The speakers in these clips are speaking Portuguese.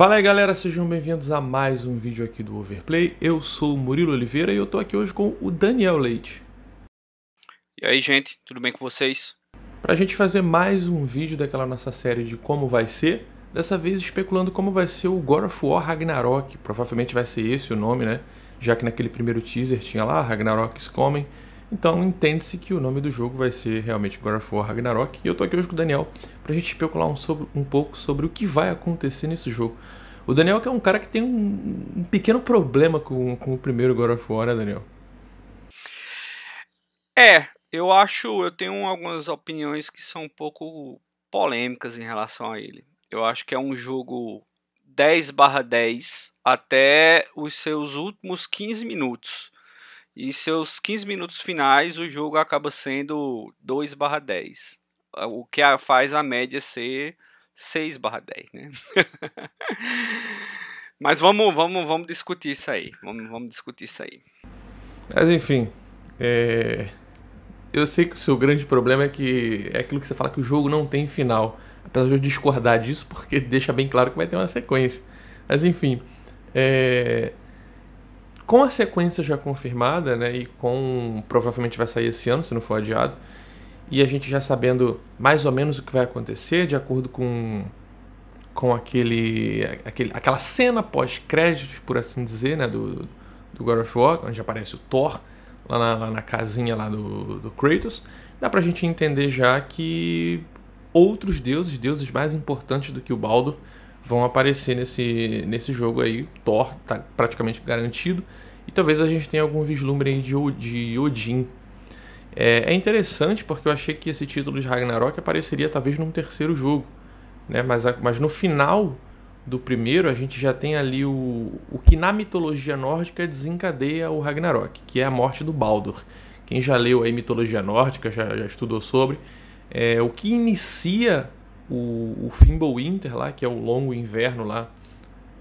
Fala aí galera, sejam bem-vindos a mais um vídeo aqui do Overplay. Eu sou o Murilo Oliveira e eu tô aqui hoje com o Daniel Leite. E aí gente, tudo bem com vocês? Pra gente fazer mais um vídeo daquela nossa série de como vai ser, dessa vez especulando como vai ser o God of War Ragnarok, provavelmente vai ser esse o nome, né? Já que naquele primeiro teaser tinha lá Ragnarok's Coming, então entende-se que o nome do jogo vai ser realmente God of War Ragnarok. E eu tô aqui hoje com o Daniel pra gente especular um, sobre, um pouco sobre o que vai acontecer nesse jogo. O Daniel que é um cara que tem um, um pequeno problema com, com o primeiro God of War, né, Daniel? É, eu acho, eu tenho algumas opiniões que são um pouco polêmicas em relação a ele. Eu acho que é um jogo 10/10 até os seus últimos 15 minutos e seus 15 minutos finais, o jogo acaba sendo 2 barra 10. Ah, o que faz a média ser 6 barra 10, né? Mas vamos, vamos, vamos discutir isso aí. Vamos, vamos discutir isso aí. Mas enfim, é... eu sei que o seu grande problema é que é aquilo que você fala que o jogo não tem final. Apesar de eu discordar disso, porque deixa bem claro que vai ter uma sequência. Mas enfim, é com a sequência já confirmada, né, e com provavelmente vai sair esse ano, se não for adiado, e a gente já sabendo mais ou menos o que vai acontecer, de acordo com com aquele, aquele aquela cena pós-créditos, por assim dizer, né, do, do God of War, onde aparece o Thor lá na, lá na casinha lá do, do Kratos, dá pra gente entender já que outros deuses, deuses mais importantes do que o Baldo, vão aparecer nesse, nesse jogo aí. Thor tá praticamente garantido. E talvez a gente tenha algum vislumbre aí de, de Odin. É, é interessante porque eu achei que esse título de Ragnarok apareceria talvez num terceiro jogo. Né? Mas, a, mas no final do primeiro, a gente já tem ali o, o que na mitologia nórdica desencadeia o Ragnarok, que é a morte do Baldur. Quem já leu aí mitologia nórdica, já, já estudou sobre, é, o que inicia o, o Winter lá, que é o longo inverno lá,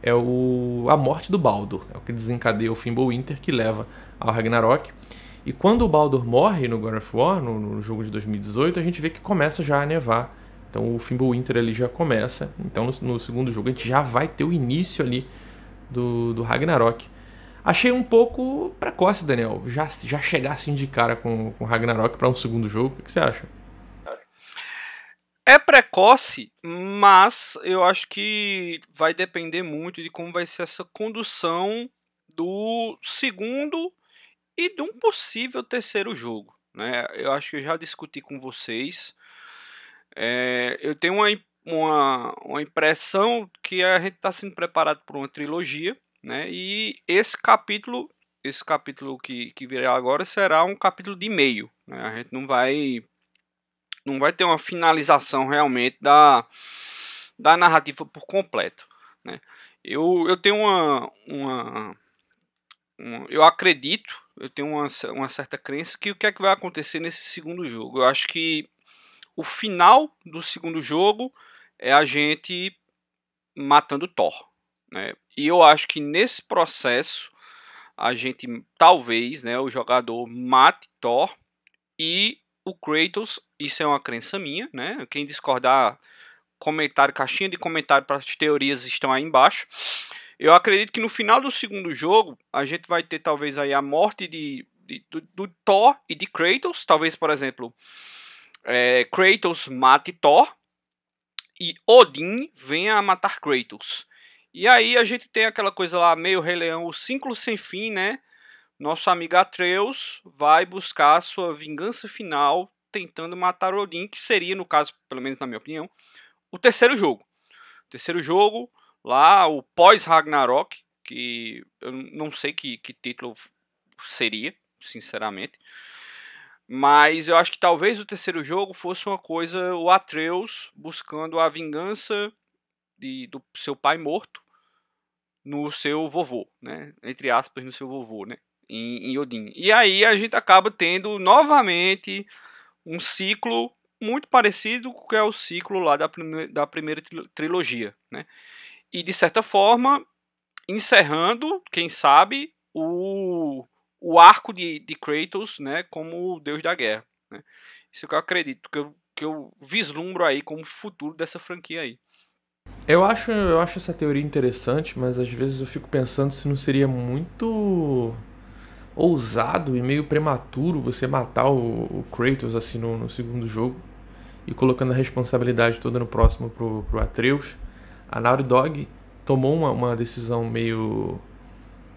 é o, a morte do Baldur, é o que desencadeia o Winter, que leva ao Ragnarok. E quando o Baldur morre no God of War, no, no jogo de 2018, a gente vê que começa já a nevar. Então o Fimbulwinter ali já começa. Então no, no, segundo jogo a gente já vai ter o início ali do, do Ragnarok. Achei um pouco precoce, Daniel, já, já chegar assim de cara com, o Ragnarok para um segundo jogo. O que você acha? É precoce, mas eu acho que vai depender muito de como vai ser essa condução do segundo e de um possível terceiro jogo. Né? Eu acho que eu já discuti com vocês. É, eu tenho uma, uma, uma impressão que a gente está sendo preparado para uma trilogia, né? e esse capítulo esse capítulo que, que virá agora será um capítulo de meio. Né? A gente não vai não vai ter uma finalização realmente da, da narrativa por completo. Né? Eu, eu tenho uma, uma, uma, Eu acredito, eu tenho uma, uma certa crença que o que é que vai acontecer nesse segundo jogo. Eu acho que o final do segundo jogo é a gente matando Thor. Né? E eu acho que nesse processo a gente talvez, né, o jogador mate Thor e o Kratos, isso é uma crença minha, né? Quem discordar, comentário, caixinha de comentário para as teorias estão aí embaixo. Eu acredito que no final do segundo jogo, a gente vai ter talvez aí a morte de, de do, do, Thor e de Kratos. Talvez, por exemplo, é, Kratos mate Thor e Odin venha a matar Kratos. E aí a gente tem aquela coisa lá, meio Rei Leão, o ciclo sem fim, né? nosso amigo Atreus vai buscar a sua vingança final tentando matar Odin, que seria, no caso, pelo menos na minha opinião, o terceiro jogo. O terceiro jogo, lá, o pós-Ragnarok, que eu não sei que, que título seria, sinceramente. Mas eu acho que talvez o terceiro jogo fosse uma coisa, o Atreus buscando a vingança de, do seu pai morto no seu vovô, né? Entre aspas, no seu vovô, né? em, em Odin. E aí a gente acaba tendo novamente um ciclo muito parecido com o que é o ciclo lá da, prime da primeira trilogia, né? E de certa forma encerrando, quem sabe, o, o arco de, de Kratos, né, como deus da guerra. Né? Isso que eu acredito, que eu, que eu vislumbro aí como futuro dessa franquia aí. Eu acho, eu acho essa teoria interessante, mas às vezes eu fico pensando se não seria muito ousado e meio prematuro você matar o, o Kratos assim no, no, segundo jogo e colocando a responsabilidade toda no próximo pro, pro Atreus. A Naughty Dog tomou uma, uma decisão meio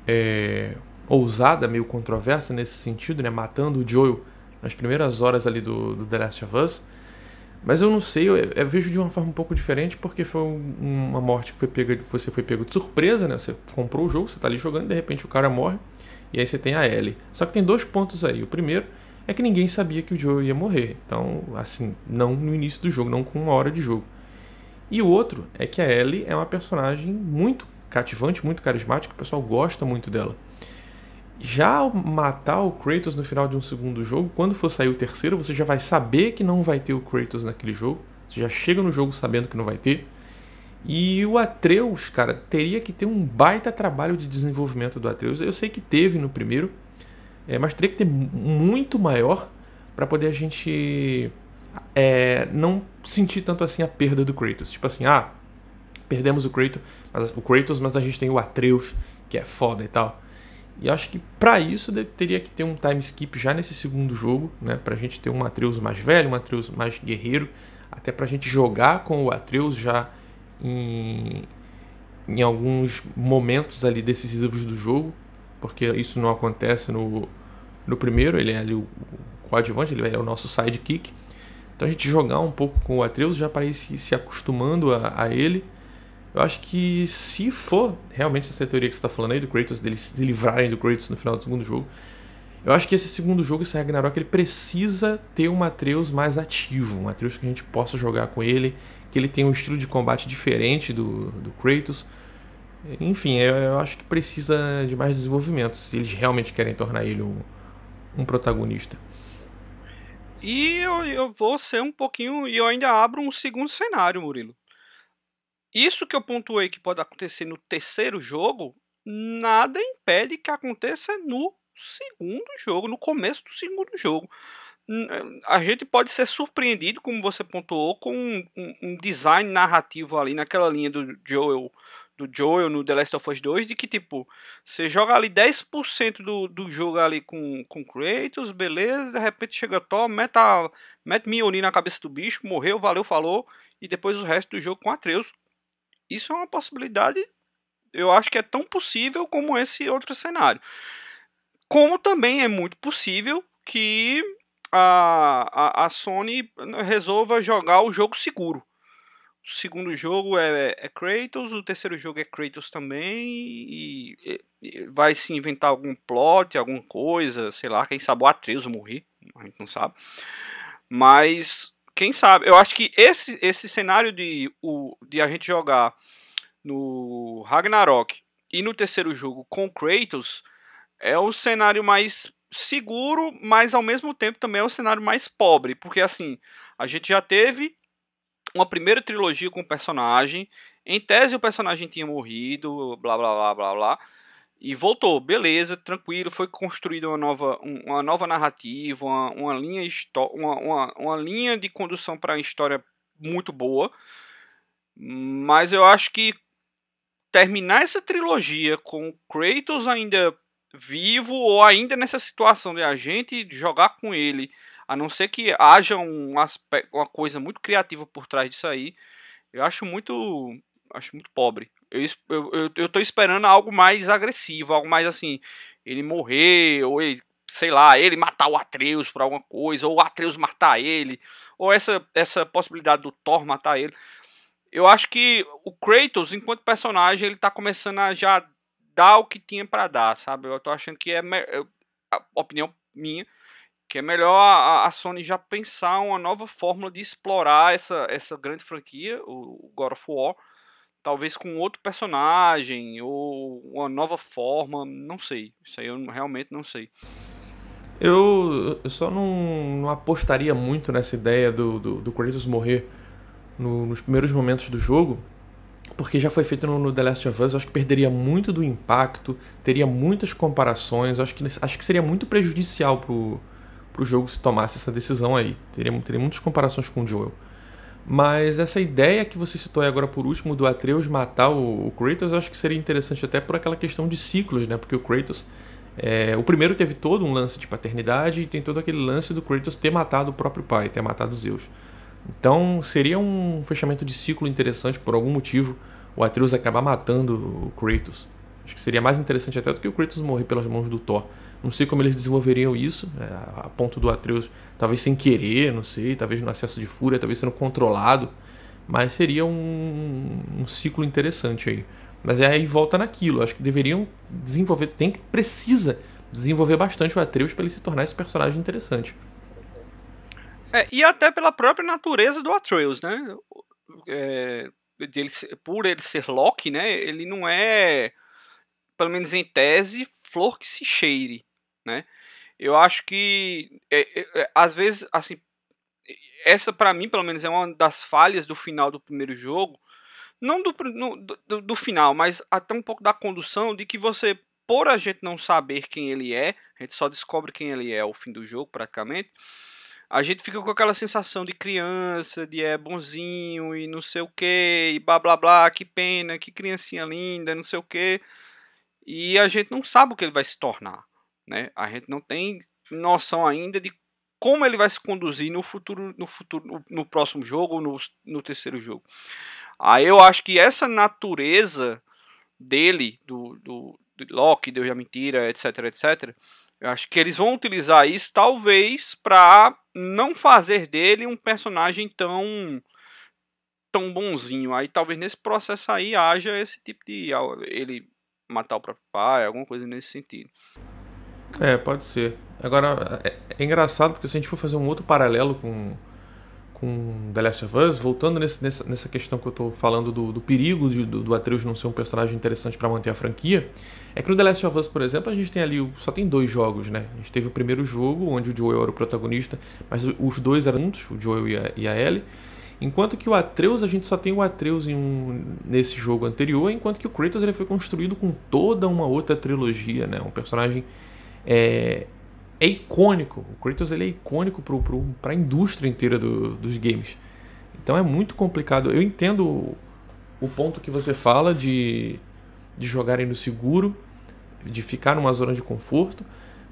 é, ousada, meio controversa nesse sentido, né? Matando o Joel nas primeiras horas ali do, do The Last of Us. Mas eu não sei, eu, eu, vejo de uma forma um pouco diferente, porque foi uma morte que foi pega, você foi pego de surpresa, né? Você comprou o jogo, você tá ali jogando, e de repente o cara morre e aí você tem a Ellie. Só que tem dois pontos aí. O primeiro é que ninguém sabia que o Joe ia morrer. Então, assim, não no início do jogo, não com uma hora de jogo. E o outro é que a Ellie é uma personagem muito cativante, muito carismática, o pessoal gosta muito dela. Já matar o Kratos no final de um segundo jogo, quando for sair o terceiro, você já vai saber que não vai ter o Kratos naquele jogo. Você já chega no jogo sabendo que não vai ter. E o Atreus, cara, teria que ter um baita trabalho de desenvolvimento do Atreus. Eu sei que teve no primeiro, é, mas teria que ter muito maior para poder a gente é, não sentir tanto assim a perda do Kratos. Tipo assim, ah, perdemos o Kratos, mas, o Kratos, mas a gente tem o Atreus, que é foda e tal. E acho que para isso teria que ter um time skip já nesse segundo jogo, né? Pra gente ter um Atreus mais velho, um Atreus mais guerreiro, até pra gente jogar com o Atreus já em, em alguns momentos ali decisivos do jogo, porque isso não acontece no, no primeiro, ele é ali o coadjuvante, ele é o nosso sidekick. Então a gente jogar um pouco com o Atreus já para ir se, se acostumando a, a, ele. Eu acho que se for realmente essa teoria que você está falando aí do Kratos, deles se livrarem do Kratos no final do segundo jogo, eu acho que esse segundo jogo, esse Ragnarok, ele precisa ter um Atreus mais ativo, um Atreus que a gente possa jogar com ele, que ele tem um estilo de combate diferente do, do Kratos. Enfim, eu, eu acho que precisa de mais desenvolvimento se eles realmente querem tornar ele um, um protagonista. E eu, eu vou ser um pouquinho. E eu ainda abro um segundo cenário, Murilo. Isso que eu pontuei que pode acontecer no terceiro jogo, nada impede que aconteça no segundo jogo, no começo do segundo jogo a gente pode ser surpreendido, como você pontuou, com um, um, design narrativo ali naquela linha do Joel, do Joel no The Last of Us 2, de que tipo, você joga ali 10% do, do jogo ali com, com Kratos, beleza, de repente chega Thor, mete, a, mete Mjolnir na cabeça do bicho, morreu, valeu, falou, e depois o resto do jogo com Atreus. Isso é uma possibilidade, eu acho que é tão possível como esse outro cenário. Como também é muito possível que a, a, a Sony resolva jogar o jogo seguro. O segundo jogo é, é Kratos, o terceiro jogo é Kratos também, e, e, vai se inventar algum plot, alguma coisa, sei lá, quem sabe o Atreus morrer, a gente não sabe. Mas, quem sabe, eu acho que esse, esse cenário de, o, de a gente jogar no Ragnarok e no terceiro jogo com Kratos é o cenário mais seguro, mas ao mesmo tempo também é o cenário mais pobre, porque assim, a gente já teve uma primeira trilogia com o personagem, em tese o personagem tinha morrido, blá blá blá blá blá, e voltou, beleza, tranquilo, foi construída uma nova, uma nova narrativa, uma, uma linha, uma, uma, uma linha de condução para a história muito boa, mas eu acho que terminar essa trilogia com Kratos ainda vivo ou ainda nessa situação de a gente jogar com ele, a não ser que haja um aspecto, uma coisa muito criativa por trás disso aí, eu acho muito, acho muito pobre. Eu, eu, eu tô esperando algo mais agressivo, algo mais assim, ele morrer, ou ele, sei lá, ele matar o Atreus por alguma coisa, ou o Atreus matar ele, ou essa, essa possibilidade do Thor matar ele. Eu acho que o Kratos, enquanto personagem, ele tá começando a já dar o que tinha para dar, sabe? Eu tô achando que é. Me... A opinião minha, que é melhor a, a, Sony já pensar uma nova fórmula de explorar essa, essa grande franquia, o, God of War, talvez com outro personagem ou uma nova forma, não sei. Isso aí eu realmente não sei. Eu, eu só não, não, apostaria muito nessa ideia do, do, do Kratos morrer no, nos primeiros momentos do jogo, porque já foi feito no, no The Last of Us, acho que perderia muito do impacto, teria muitas comparações, acho que, acho que seria muito prejudicial pro, pro jogo se tomasse essa decisão aí. Teria, teria muitas comparações com o Joel. Mas essa ideia que você citou aí agora por último do Atreus matar o, o Kratos, acho que seria interessante até por aquela questão de ciclos, né? Porque o Kratos. É, o primeiro teve todo um lance de paternidade e tem todo aquele lance do Kratos ter matado o próprio pai, ter matado Zeus. Então seria um fechamento de ciclo interessante por algum motivo o Atreus acabar matando o Kratos. Acho que seria mais interessante até do que o Kratos morrer pelas mãos do Thor. Não sei como eles desenvolveriam isso, né, a ponto do Atreus, talvez sem querer, não sei, talvez no acesso de fúria, talvez sendo controlado, mas seria um, um ciclo interessante aí. Mas é aí volta naquilo, acho que deveriam desenvolver, tem que, precisa desenvolver bastante o Atreus para ele se tornar esse personagem interessante. É, e até pela própria natureza do Atreus, né? É, por ele ser Loki, né? Ele não é, pelo menos em tese, flor que se cheire, né? Eu acho que é, é, é às vezes, assim, essa para mim, pelo menos, é uma das falhas do final do primeiro jogo, não do, no, do, do final, mas até um pouco da condução de que você por a gente não saber quem ele é, a gente só descobre quem ele é ao fim do jogo, praticamente a gente fica com aquela sensação de criança, de é bonzinho e não sei o que, e blá blá blá, que pena, que criancinha linda, não sei o que. E a gente não sabe o que ele vai se tornar, né? A gente não tem noção ainda de como ele vai se conduzir no futuro, no futuro, no, no próximo jogo ou no, no terceiro jogo. Aí eu acho que essa natureza dele, do, do, do Loki, Deus da Mentira, etc, etc, eu acho que eles vão utilizar isso talvez para não fazer dele um personagem tão tão bonzinho. Aí talvez nesse processo aí haja esse tipo de ele matar o próprio pai, alguma coisa nesse sentido. É, pode ser. Agora é, é engraçado porque se a gente for fazer um outro paralelo com com The Last of Us, voltando nesse, nessa, nessa questão que eu tô falando do, do perigo de, do, do Atreus não ser um personagem interessante para manter a franquia, é que no The Last of Us, por exemplo, a gente tem ali, só tem dois jogos, né? A gente teve o primeiro jogo, onde o Joel era o protagonista, mas os dois eram juntos, o Joel e a, e a Ellie. Enquanto que o Atreus, a gente só tem o Atreus um, nesse jogo anterior, enquanto que o Kratos ele foi construído com toda uma outra trilogia, né? Um personagem é, é icônico. O Kratos ele é icônico para a indústria inteira do, dos games. Então é muito complicado. Eu entendo o ponto que você fala de, de jogarem no seguro, de ficar numa zona de conforto,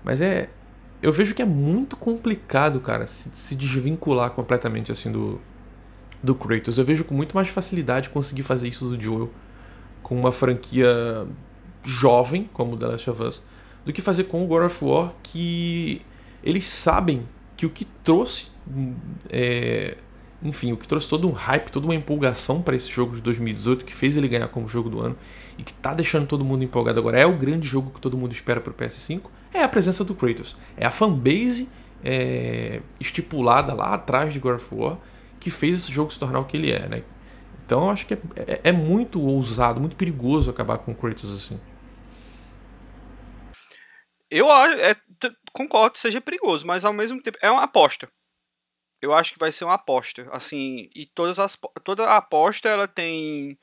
mas é. Eu vejo que é muito complicado, cara, se, se desvincular completamente assim do, do Kratos. Eu vejo com muito mais facilidade conseguir fazer isso do Joel com uma franquia jovem, como The Last of Us, do que fazer com o God of War, que eles sabem que o que trouxe. É, enfim, o que trouxe todo um hype, toda uma empolgação para esse jogo de 2018, que fez ele ganhar como jogo do ano e que tá deixando todo mundo empolgado agora, é o grande jogo que todo mundo espera para o PS5, é a presença do Kratos. É a fanbase é, estipulada lá atrás de God of War que fez esse jogo se tornar o que ele é, né? Então eu acho que é, é, é muito ousado, muito perigoso acabar com o Kratos assim. Eu acho, é, concordo que seja perigoso, mas ao mesmo tempo é uma aposta. Eu acho que vai ser uma aposta, assim, e todas as toda a aposta ela tem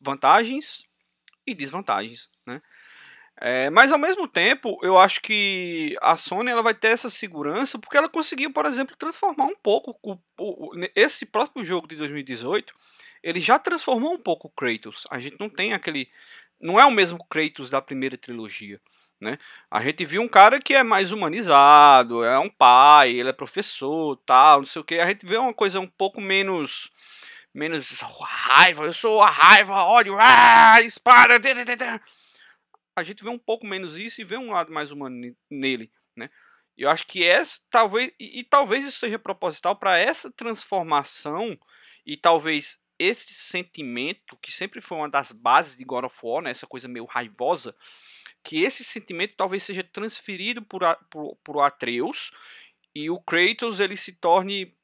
vantagens e desvantagens, né? É, mas ao mesmo tempo, eu acho que a Sony ela vai ter essa segurança porque ela conseguiu, por exemplo, transformar um pouco o, o, esse próprio jogo de 2018. Ele já transformou um pouco o Kratos. A gente não tem aquele, não é o mesmo Kratos da primeira trilogia né? A gente viu um cara que é mais humanizado, é um pai, ele é professor, tal, não sei o que. A gente vê uma coisa um pouco menos menos raiva, eu sou a raiva, ódio, ah, espada. A gente vê um pouco menos isso e vê um lado mais humano nele, né? Eu acho que é talvez e, e talvez isso seja proposital para essa transformação e talvez esse sentimento que sempre foi uma das bases de God of War, né? Essa coisa meio raivosa, que esse sentimento talvez seja transferido por, por, por Atreus e o Kratos ele se torne,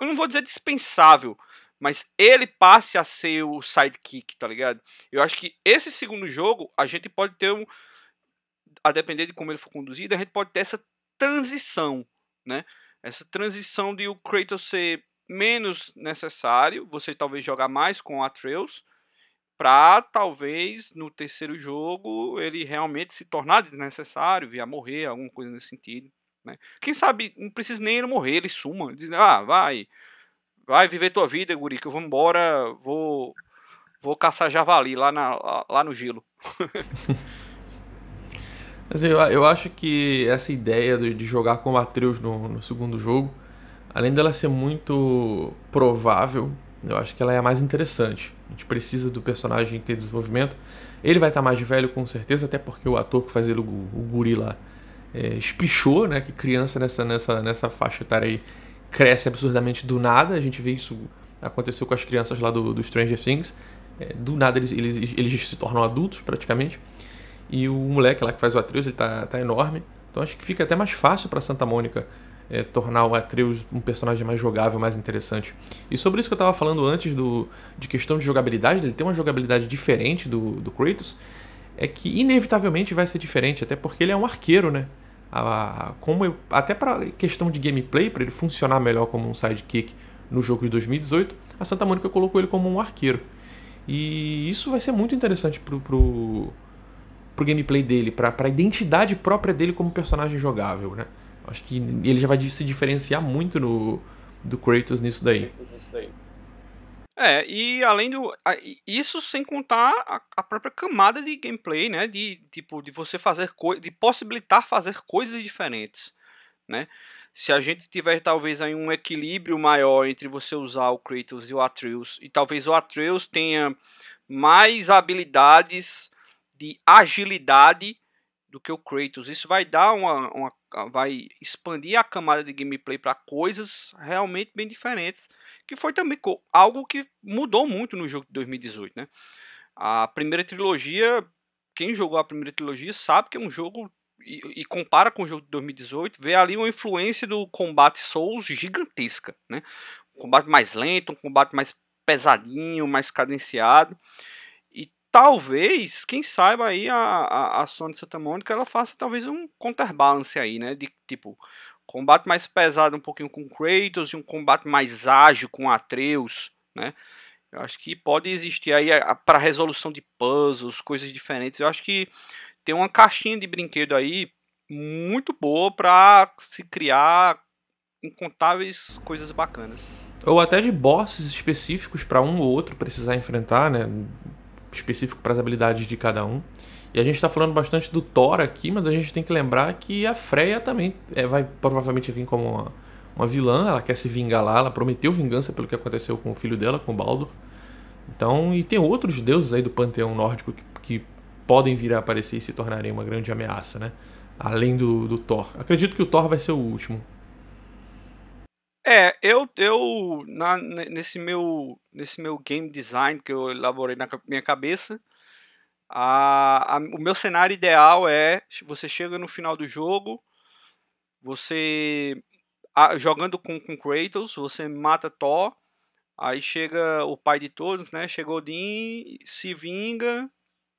eu não vou dizer dispensável, mas ele passe a ser o sidekick, tá ligado? Eu acho que esse segundo jogo a gente pode ter um, a depender de como ele for conduzido, a gente pode ter essa transição, né? Essa transição de o Kratos ser menos necessário, você talvez jogar mais com o Atreus para talvez no terceiro jogo ele realmente se tornar desnecessário, a morrer, alguma coisa nesse sentido. Né? Quem sabe não precisa nem ele morrer, ele suma, ele diz, ah, vai, vai viver tua vida, guri, que eu vou embora, vou, vou caçar javali lá, na, lá no gelo. Mas eu, eu acho que essa ideia de jogar com o Atreus no, no segundo jogo, além dela ser muito provável, eu acho que ela é a mais interessante. A gente precisa do personagem ter desenvolvimento. Ele vai estar tá mais velho, com certeza, até porque o ator que faz ele, o, o guri lá, é, espichou, né? Que criança nessa, nessa, nessa faixa etária aí cresce absurdamente do nada. A gente vê isso aconteceu com as crianças lá do, do Stranger Things. É, do nada eles, eles, eles se tornam adultos, praticamente. E o moleque lá que faz o Atreus, ele tá, tá enorme. Então acho que fica até mais fácil para Santa Mônica é, tornar o Atreus um personagem mais jogável, mais interessante. E sobre isso que eu estava falando antes do, de questão de jogabilidade, dele ter uma jogabilidade diferente do, do Kratos, é que inevitavelmente vai ser diferente, até porque ele é um arqueiro, né? A, como eu, até para questão de gameplay, para ele funcionar melhor como um sidekick no jogo de 2018, a Santa Mônica colocou ele como um arqueiro. E isso vai ser muito interessante pro, pro, pro gameplay dele, para a identidade própria dele como personagem jogável, né? Acho que ele já vai se diferenciar muito no, do Kratos nisso daí. É, e além do. Isso sem contar a, a própria camada de gameplay, né? De tipo, de você fazer coisas. de possibilitar fazer coisas diferentes, né? Se a gente tiver talvez aí um equilíbrio maior entre você usar o Kratos e o Atreus, e talvez o Atreus tenha mais habilidades de agilidade do que o Kratos. Isso vai dar uma, uma vai expandir a camada de gameplay para coisas realmente bem diferentes, que foi também algo que mudou muito no jogo de 2018, né? A primeira trilogia, quem jogou a primeira trilogia sabe que é um jogo e, e, compara com o jogo de 2018, vê ali uma influência do combate Souls gigantesca, né? Um combate mais lento, um combate mais pesadinho, mais cadenciado talvez, quem saiba aí, a, a, a Sony Santa Mônica, ela faça talvez um counterbalance aí, né? De tipo, combate mais pesado um pouquinho com Kratos e um combate mais ágil com Atreus, né? Eu acho que pode existir aí para resolução de puzzles, coisas diferentes. Eu acho que tem uma caixinha de brinquedo aí muito boa para se criar incontáveis coisas bacanas. Ou até de bosses específicos para um ou outro precisar enfrentar, né? específico para as habilidades de cada um. E a gente está falando bastante do Thor aqui, mas a gente tem que lembrar que a Freya também é, vai provavelmente vir como uma, uma, vilã, ela quer se vingar lá, ela prometeu vingança pelo que aconteceu com o filho dela, com Baldur. Então, e tem outros deuses aí do panteão nórdico que, que podem vir a aparecer e se tornarem uma grande ameaça, né? Além do, do Thor. Acredito que o Thor vai ser o último. É, eu, eu na, nesse, meu, nesse meu game design que eu elaborei na minha cabeça, a, a, o meu cenário ideal é você chega no final do jogo, você a, jogando com, com Kratos, você mata Thor, aí chega o pai de todos, né? Chega Odin, se vinga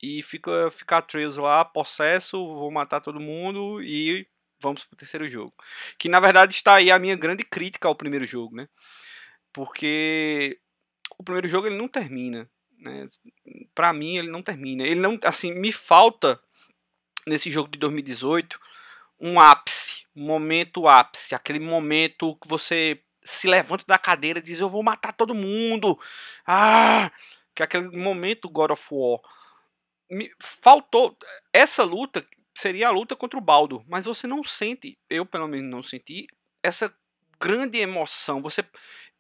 e fica fica Atreus lá, possesso, vou matar todo mundo e vamos pro terceiro jogo. Que na verdade está aí a minha grande crítica ao primeiro jogo, né? Porque o primeiro jogo ele não termina, né? Para mim ele não termina. Ele não assim, me falta nesse jogo de 2018 um ápice, um momento ápice, aquele momento que você se levanta da cadeira e diz eu vou matar todo mundo. Ah, que é aquele momento God of War me faltou essa luta seria a luta contra o Baldo, mas você não sente, eu pelo menos não senti, essa grande emoção. Você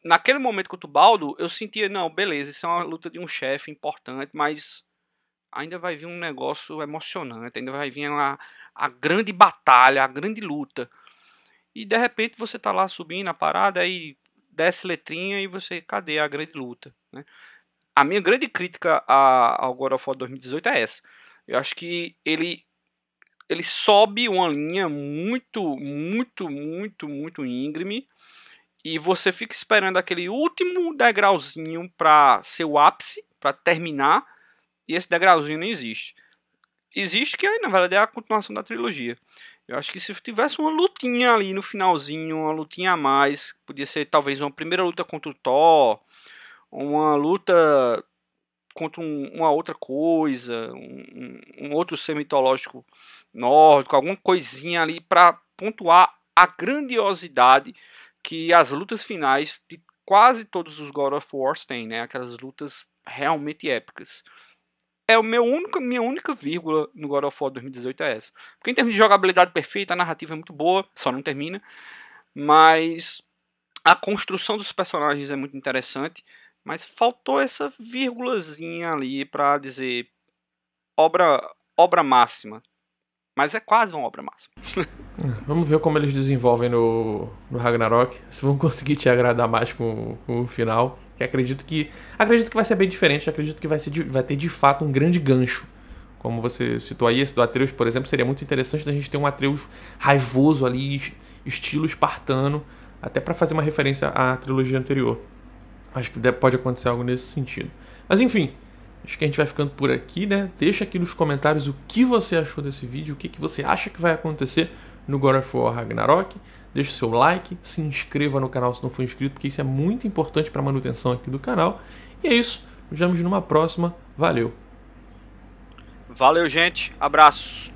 naquele momento contra o Baldo, eu sentia, não, beleza, isso é uma luta de um chefe importante, mas ainda vai vir um negócio emocionante, ainda vai vir uma, a grande batalha, a grande luta. E de repente você tá lá subindo a parada aí desce letrinha e você, cadê a grande luta, né? A minha grande crítica ao God of War 2018 é essa. Eu acho que ele ele sobe uma linha muito, muito, muito, muito íngreme e você fica esperando aquele último degrauzinho para ser o ápice, para terminar, e esse degrauzinho não existe. Existe que na verdade é a continuação da trilogia. Eu acho que se tivesse uma lutinha ali no finalzinho, uma lutinha a mais, podia ser talvez uma primeira luta contra o Thor, uma luta contra um, uma outra coisa, um, um, outro ser mitológico nórdico, alguma coisinha ali para pontuar a grandiosidade que as lutas finais de quase todos os God of War têm, né? Aquelas lutas realmente épicas. É o meu único, minha única vírgula no God of War 2018 é essa. Porque em termos de jogabilidade perfeita, a narrativa é muito boa, só não termina. Mas a construção dos personagens é muito interessante. Mas faltou essa vírgulazinha ali para dizer obra obra máxima. Mas é quase uma obra máxima. É, vamos ver como eles desenvolvem no, no Ragnarok. Se vão conseguir te agradar mais com, com, o final. Que acredito que. Acredito que vai ser bem diferente. Acredito que vai, ser, vai ter de fato um grande gancho. Como você citou aí, esse do Atreus, por exemplo, seria muito interessante da gente ter um Atreus raivoso ali, estilo espartano, até para fazer uma referência à trilogia anterior. Acho que pode acontecer algo nesse sentido. Mas enfim, acho que a gente vai ficando por aqui, né? Deixa aqui nos comentários o que você achou desse vídeo, o que, que você acha que vai acontecer no God of War Ragnarok. Deixe seu like, se inscreva no canal se não for inscrito, porque isso é muito importante para a manutenção aqui do canal. E é isso, nos vemos numa próxima. Valeu! Valeu, gente. abraços.